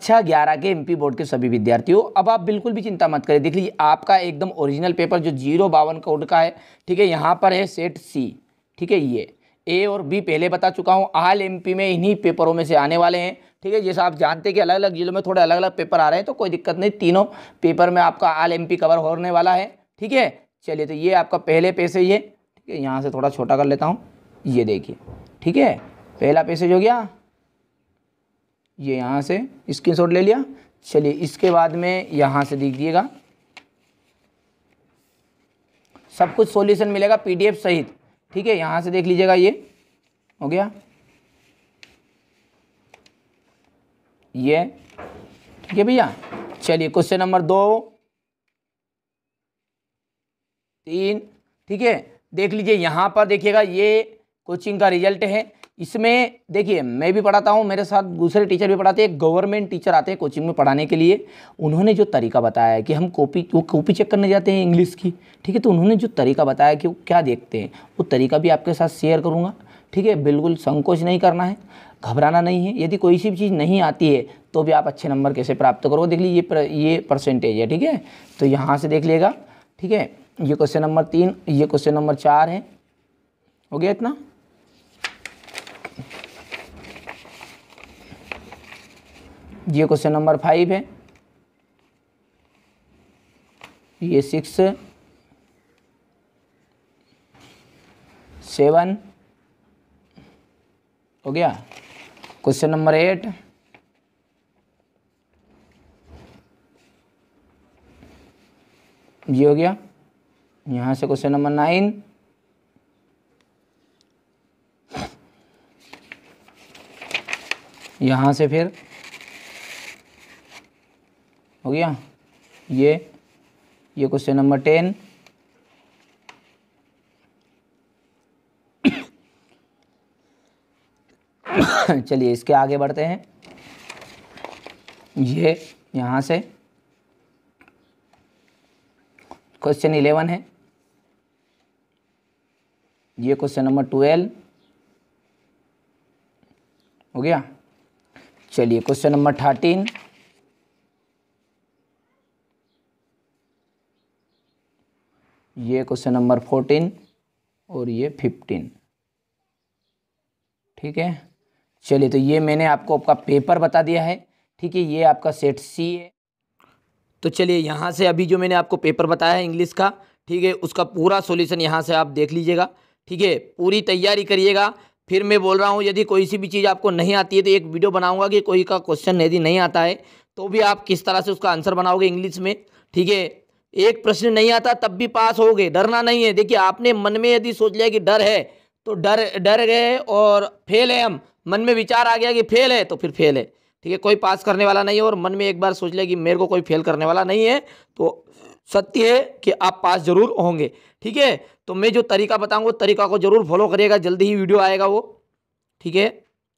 कक्षा अच्छा ग्यारह के एमपी बोर्ड के सभी विद्यार्थियों अब आप बिल्कुल भी चिंता मत करें देख लीजिए आपका एकदम ओरिजिनल पेपर जो जीरो बावन कोड का है ठीक है यहाँ पर है सेट सी ठीक है ये ए और बी पहले बता चुका हूँ आल एमपी में इन्हीं पेपरों में से आने वाले हैं ठीक है जैसा आप जानते हैं कि अलग अलग जिलों में थोड़े अलग अलग पेपर आ रहे हैं तो कोई दिक्कत नहीं तीनों पेपर में आपका आल एम कवर होने वाला है ठीक है चलिए तो ये आपका पहले पैसेज है ये ठीक है यहाँ से थोड़ा छोटा कर लेता हूँ ये देखिए ठीक है पहला पैसेज हो गया ये यहाँ से शॉट ले लिया चलिए इसके बाद में यहाँ से देख दिएगा सब कुछ सॉल्यूशन मिलेगा पीडीएफ सहित ठीक है यहाँ से देख लीजिएगा ये हो गया ये ठीक है भैया चलिए क्वेश्चन नंबर दो तीन ठीक है देख लीजिए यहाँ पर देखिएगा ये कोचिंग का रिजल्ट है इसमें देखिए मैं भी पढ़ाता हूँ मेरे साथ दूसरे टीचर भी पढ़ाते हैं गवर्नमेंट टीचर आते हैं कोचिंग में पढ़ाने के लिए उन्होंने जो तरीका बताया है कि हम कॉपी वो कॉपी चेक करने जाते हैं इंग्लिश की ठीक है तो उन्होंने जो तरीका बताया कि वो क्या देखते हैं वो तरीका भी आपके साथ शेयर करूँगा ठीक है बिल्कुल संकोच नहीं करना है घबराना नहीं है यदि कोई सी भी चीज़ नहीं आती है तो भी आप अच्छे नंबर कैसे प्राप्त करोगे देख लीजिए ये पर, ये परसेंटेज है ठीक है तो यहाँ से देख लिएगा ठीक है ये क्वेश्चन नंबर तीन ये क्वेश्चन नंबर चार है हो गया इतना ये क्वेश्चन नंबर फाइव है ये सिक्स सेवन हो गया क्वेश्चन नंबर एट ये हो गया यहाँ से क्वेश्चन नंबर नाइन यहाँ से फिर हो गया ये ये क्वेश्चन नंबर टेन चलिए इसके आगे बढ़ते हैं ये यहाँ से क्वेश्चन इलेवन है ये क्वेश्चन नंबर ट्वेल्व हो गया चलिए क्वेश्चन नंबर थर्टीन ये क्वेश्चन नंबर फोर्टीन और ये फिफ्टीन ठीक है चलिए तो ये मैंने आपको आपका पेपर बता दिया है ठीक है ये आपका सेट सी है तो चलिए यहाँ से अभी जो मैंने आपको पेपर बताया है इंग्लिश का ठीक है उसका पूरा सॉल्यूशन यहाँ से आप देख लीजिएगा ठीक है पूरी तैयारी करिएगा फिर मैं बोल रहा हूँ यदि कोई सी भी चीज़ आपको नहीं आती है तो एक वीडियो बनाऊँगा कि कोई का क्वेश्चन यदि नहीं आता है तो भी आप किस तरह से उसका आंसर बनाओगे इंग्लिश में ठीक है एक प्रश्न नहीं आता तब भी पास हो गए डरना नहीं है देखिए आपने मन में यदि सोच लिया कि डर है तो डर डर गए और फेल है हम मन में विचार आ गया कि फेल है तो फिर फेल है ठीक है कोई पास करने वाला नहीं है और मन में एक बार सोच लिया कि मेरे को कोई फेल करने वाला नहीं है तो सत्य है कि आप पास जरूर होंगे ठीक है तो मैं जो तरीका बताऊँगा वो तरीका को जरूर फॉलो करिएगा जल्दी ही वीडियो आएगा वो ठीक है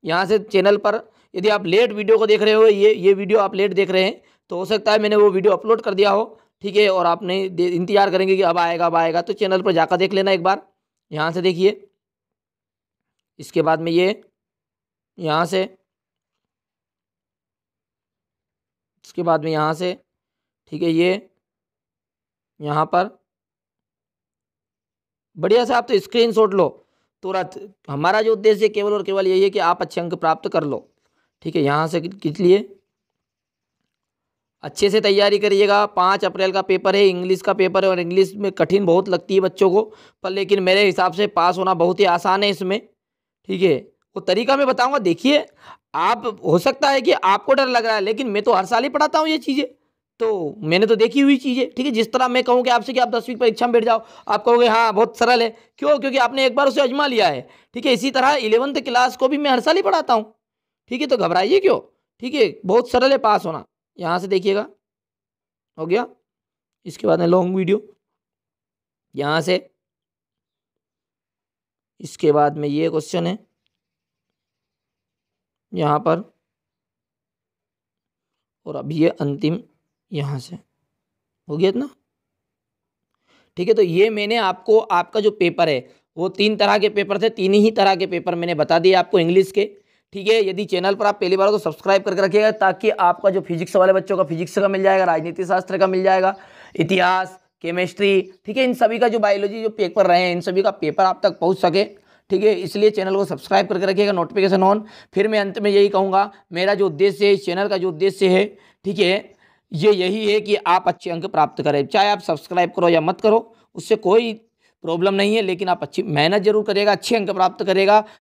यहाँ से चैनल पर यदि आप लेट वीडियो को देख रहे हो ये ये वीडियो आप लेट देख रहे हैं तो हो सकता है मैंने वो वीडियो अपलोड कर दिया हो ठीक है और आप नहीं इंतज़ार करेंगे कि अब आएगा अब आएगा तो चैनल पर जाकर देख लेना एक बार यहाँ से देखिए इसके बाद में ये यहाँ से इसके बाद में यहाँ से ठीक है ये यहाँ पर बढ़िया से आप तो स्क्रीनशॉट लो तुरंत हमारा जो उद्देश्य केवल और केवल यही है कि आप अच्छे अंक प्राप्त कर लो ठीक है यहाँ से खींच लिए अच्छे से तैयारी करिएगा पाँच अप्रैल का पेपर है इंग्लिश का पेपर है और इंग्लिश में कठिन बहुत लगती है बच्चों को पर लेकिन मेरे हिसाब से पास होना बहुत ही आसान है इसमें ठीक है वो तरीका मैं बताऊंगा देखिए आप हो सकता है कि आपको डर लग रहा है लेकिन मैं तो हर साल ही पढ़ाता हूँ ये चीज़ें तो मैंने तो देखी हुई चीज़ें ठीक है जिस तरह मैं कहूँ कि आपसे कि आप दसवीं परीक्षा में बैठ जाओ आप कहोगे हाँ बहुत सरल है क्यों क्योंकि आपने एक बार उसे अजमा लिया है ठीक है इसी तरह इलेवंथ क्लास को भी मैं हर साल ही पढ़ाता हूँ ठीक है तो घबराइए क्यों ठीक है बहुत सरल है पास होना यहाँ से देखिएगा हो गया इसके बाद में लॉन्ग वीडियो यहाँ से इसके बाद में ये क्वेश्चन है यहाँ पर और अब ये अंतिम यहाँ से हो गया इतना ठीक है तो ये मैंने आपको आपका जो पेपर है वो तीन तरह के पेपर थे तीन ही तरह के पेपर मैंने बता दिए आपको इंग्लिश के ठीक है यदि चैनल पर आप पहली बार हो तो सब्सक्राइब करके रखिएगा ताकि आपका जो फिजिक्स वाले बच्चों का फिजिक्स का मिल जाएगा राजनीति शास्त्र का मिल जाएगा इतिहास केमिस्ट्री ठीक है इन सभी का जो बायोलॉजी जो पेपर रहे हैं इन सभी का पेपर आप तक पहुँच सके ठीक है इसलिए चैनल को सब्सक्राइब करके रखिएगा नोटिफिकेशन ऑन फिर मैं अंत में यही कहूँगा मेरा जो उद्देश्य है इस चैनल का जो उद्देश्य है ठीक है ये यही है कि आप अच्छे अंक प्राप्त करें चाहे आप सब्सक्राइब करो या मत करो उससे कोई प्रॉब्लम नहीं है लेकिन आप अच्छी मेहनत जरूर करेगा अच्छे अंक प्राप्त करेगा